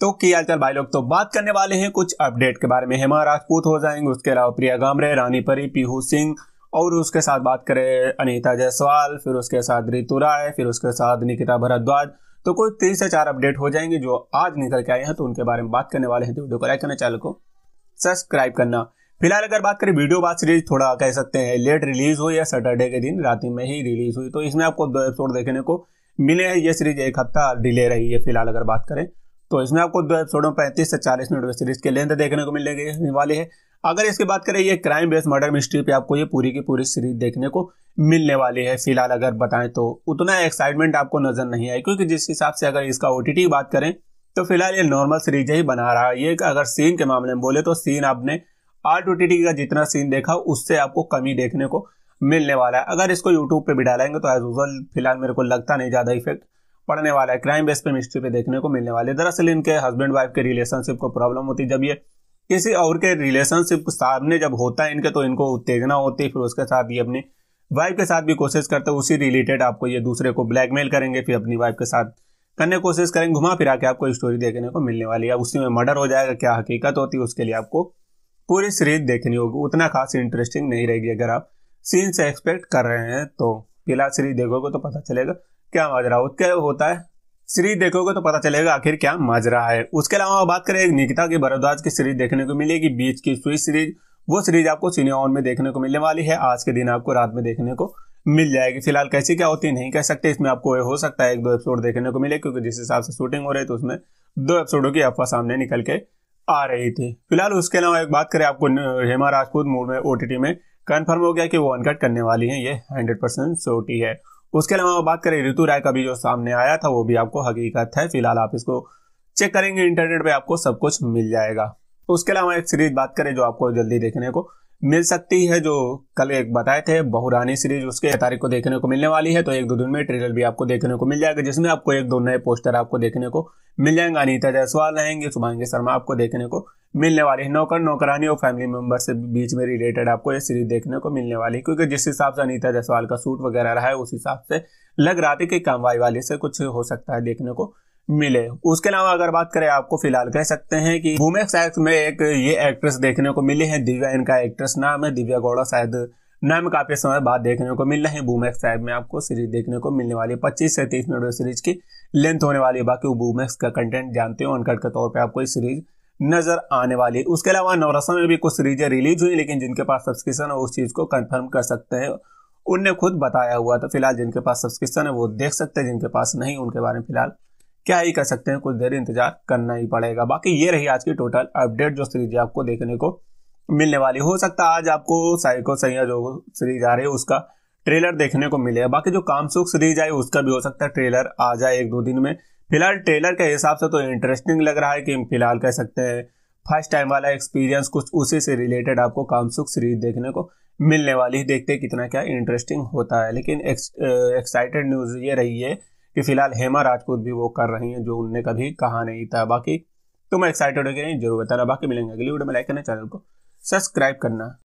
तो क्या चल भाई लोग तो बात करने वाले हैं कुछ अपडेट के बारे में हेमा राजपूत हो जाएंगे उसके अलावा प्रिया गामरे रानी परी पीहू सिंह और उसके साथ बात करें अनीता जायसवाल फिर उसके साथ ऋतु राय फिर उसके साथ निकिता भरद्वाज तो कुछ तीन से चार अपडेट हो जाएंगे जो आज निकल के आए हैं तो उनके बारे में बात करने वाले हैं तो वीडियो को लाइक करना चैनल को सब्सक्राइब करना फिलहाल अगर बात करें वीडियो बात सीरीज थोड़ा कह सकते हैं लेट रिलीज हुई या सैटरडे के दिन रात में ही रिलीज हुई तो इसमें आपको दो एपिसोड देखने को मिले हैं ये सीरीज एक हफ्ता डिले रही है फिलहाल अगर बात करें तो इसमें आपको दो एपिसोडों पैंतीस से चालीस मिनट वेब सीरीज के लेंथ देखने को मिलने वाली है अगर इसकी बात करें ये क्राइम बेस्ड मर्डर मिस्ट्री पे आपको ये पूरी की पूरी सीरीज देखने को मिलने वाली है फिलहाल अगर बताएं तो उतना एक्साइटमेंट आपको नजर नहीं आई क्योंकि जिस हिसाब से अगर इसका ओ की बात करें तो फिलहाल ये नॉर्मल सीरीज ही बना रहा है ये अगर सीन के मामले में बोले तो सीन आपने आर टू का जितना सीन देखा उससे आपको कमी देखने को मिलने वाला है अगर इसको यूट्यूब पे भी डालेंगे तो एज यूजल फिलहाल मेरे को लगता नहीं ज़्यादा इफेक्ट पढ़ने वाला है क्राइम बेस केमिस्ट्री पे देखने को मिलने वाले दरअसल इनके हस्बैंड वाइफ के रिलेशनशिप को प्रॉब्लम होती जब ये किसी और के रिलेशनशिप सामने जब होता है इनके तो इनको उत्तेजना होती फिर उसके साथ ये अपनी वाइफ के साथ भी कोशिश करते उसी रिलेटेड आपको ये दूसरे को ब्लैकमेल करेंगे फिर अपनी वाइफ के साथ करने की कोशिश करेंगे घुमा फिरा के आपको स्टोरी देखने को मिलने वाली है उसी में मर्डर हो जाएगा क्या हकीकत होती है उसके लिए आपको पूरी सीरीज देखनी होगी उतना खास इंटरेस्टिंग नहीं रहेगी अगर आप सीन से एक्सपेक्ट कर रहे हैं तो फिलहाल सीरीज देखोगे तो पता चलेगा क्या माजरा उसके होता है सीरीज देखोगे तो पता चलेगा आखिर क्या माजरा है उसके अलावा बात करें निकिता की भरद्वाज की सीरीज देखने को मिलेगी बीच की स्विच सीरीज वो सीरीज आपको सिनेमा ऑन में देखने को मिलने वाली है आज के दिन आपको रात में देखने को मिल जाएगी फिलहाल कैसी क्या होती नहीं कह सकते इसमें आपको हो सकता है एक दो एपिसोड देखने को मिले क्योंकि जिस हिसाब से शूटिंग हो रही थी तो उसमें दो एपिसोडों की अफवाह सामने निकल के आ रही थी फिलहाल उसके अलावा एक बात करें आपको हेमा राजपूत मूड में ओ में कन्फर्म हो गया कि वो अनकट करने वाली है ये हंड्रेड परसेंट छोटी है उसके अलावा बात करें ऋतु राय का भी जो सामने आया था वो भी आपको हकीकत है फिलहाल आप इसको चेक करेंगे इंटरनेट पे आपको सब कुछ मिल जाएगा तो उसके अलावा एक सीरीज बात करें जो आपको जल्दी देखने को मिल सकती है जो कल एक बताए थे बहुरानी सीरीज उसके तारीख को देखने को मिलने वाली है तो एक दो दिन में ट्रेलर भी आपको देखने को मिल जाएगा जिसमें आपको एक दो नए पोस्टर आपको देखने को मिल जाएंगे अनिता जायसवाल रहेंगे शुभांगी शर्मा आपको देखने को मिलने वाली है नौकर नौकरानी और फैमिली मेंबर से बीच में रिलेटेड आपको ये सीरीज देखने को मिलने वाली है क्योंकि जिस हिसाब से अनिता जायसवाल का सूट वगैरह रहा है उस हिसाब से लग रहा था कि कामवाई वाले से कुछ हो सकता है देखने को मिले उसके अलावा अगर बात करें आपको फिलहाल कह सकते हैं कि वुमेक्स एक्स में एक ये एक्ट्रेस देखने को मिली है दिव्या इनका एक्ट्रेस नाम है दिव्या गौड़ा शायद नाम काफी समय बाद देखने को मिल रहे हैं बूमेक्स ऐप में आपको सीरीज देखने को मिलने वाली है पच्चीस से तीस मिनट सीरीज की लेंथ होने वाली है बाकी बूमेक्स का कंटेंट जानते हो अनकट के तौर पर आपको इस सीरीज नजर आने वाली है उसके अलावा नवरसा में भी कुछ सीरीजें रिलीज हुई लेकिन जिनके पास सब्सक्रिप्शन है उस चीज को कंफर्म कर सकते हैं उनने खुद बताया हुआ था फिलहाल जिनके पास सब्सक्रिप्शन है वो देख सकते हैं जिनके पास नहीं उनके बारे में फिलहाल क्या ही कर सकते हैं कुछ देर इंतजार करना ही पड़ेगा बाकी ये रही आज की टोटल अपडेट जो सीरीज आपको देखने को मिलने वाली हो सकता है आज आपको साइको सैया जो सीरीज आ रही है उसका ट्रेलर देखने को मिले बाकी जो कामसुख सीरीज आई उसका भी हो सकता है ट्रेलर आ जाए एक दो दिन में फिलहाल ट्रेलर के हिसाब से तो इंटरेस्टिंग लग रहा है कि फिलहाल कह सकते हैं फर्स्ट टाइम वाला एक्सपीरियंस कुछ उसी से रिलेटेड आपको कामसुख सीरीज देखने को मिलने वाली है देखते कितना क्या इंटरेस्टिंग होता है लेकिन एक्साइटेड न्यूज़ ये रही है कि फिलहाल हेमा राजपूत भी वो कर रही हैं जो उनने कभी कहा नहीं था बाकी तो मैं एक्साइटेड हो गया जरूर बताना बाकी मिलेंगे अगली वीडियो में लाइक करना चैनल को सब्सक्राइब करना